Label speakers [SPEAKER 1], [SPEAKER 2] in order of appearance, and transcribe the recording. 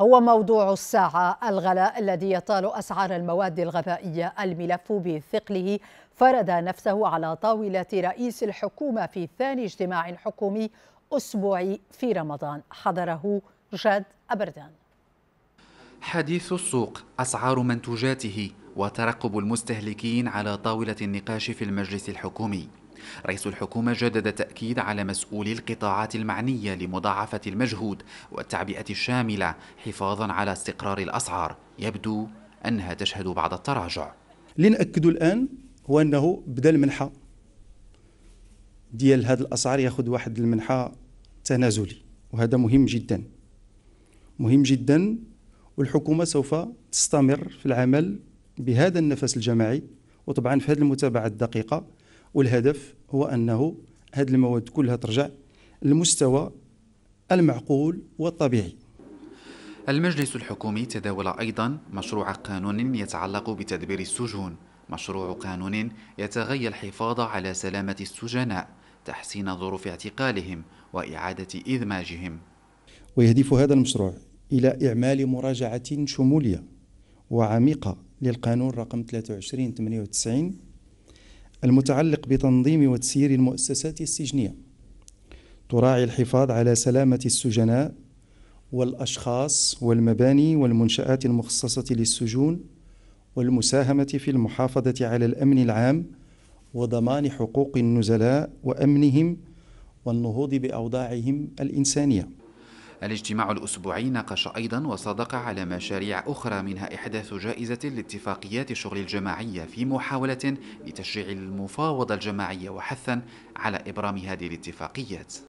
[SPEAKER 1] هو موضوع الساعة الغلاء الذي يطال أسعار المواد الغذائية الملف بثقله فرد نفسه على طاولة رئيس الحكومة في ثاني اجتماع حكومي أسبوعي في رمضان حضره جاد أبردان
[SPEAKER 2] حديث السوق أسعار منتوجاته وترقب المستهلكين على طاولة النقاش في المجلس الحكومي رئيس الحكومة جدد تأكيد على مسؤولي القطاعات المعنية لمضاعفة المجهود والتعبئة الشاملة حفاظا على استقرار الأسعار يبدو أنها تشهد بعض التراجع
[SPEAKER 3] لنأكد الآن هو أنه بدأ المنحة ديال هذه الأسعار يأخذ واحد المنحة تنازلي وهذا مهم جدا مهم جدا والحكومة سوف تستمر في العمل بهذا النفس الجماعي وطبعا في هذه المتابعة الدقيقة والهدف هو أنه هذه المواد كلها ترجع للمستوى المعقول والطبيعي
[SPEAKER 2] المجلس الحكومي تداول أيضا مشروع قانون يتعلق بتدبير السجون مشروع قانون يتغير الحفاظ على سلامة السجناء تحسين ظروف اعتقالهم وإعادة إدماجهم
[SPEAKER 3] ويهدف هذا المشروع إلى إعمال مراجعة شمولية وعميقة للقانون رقم 2398 المتعلق بتنظيم وتسيير المؤسسات السجنية تراعي الحفاظ على سلامة السجناء والأشخاص والمباني والمنشآت المخصصة للسجون والمساهمة في المحافظة على الأمن العام وضمان حقوق النزلاء وأمنهم والنهوض بأوضاعهم الإنسانية
[SPEAKER 2] الاجتماع الأسبوعي ناقش أيضا وصادق على مشاريع أخرى منها إحداث جائزة لاتفاقيات الشغل الجماعية في محاولة لتشجيع المفاوضة الجماعية وحثا على إبرام هذه الاتفاقيات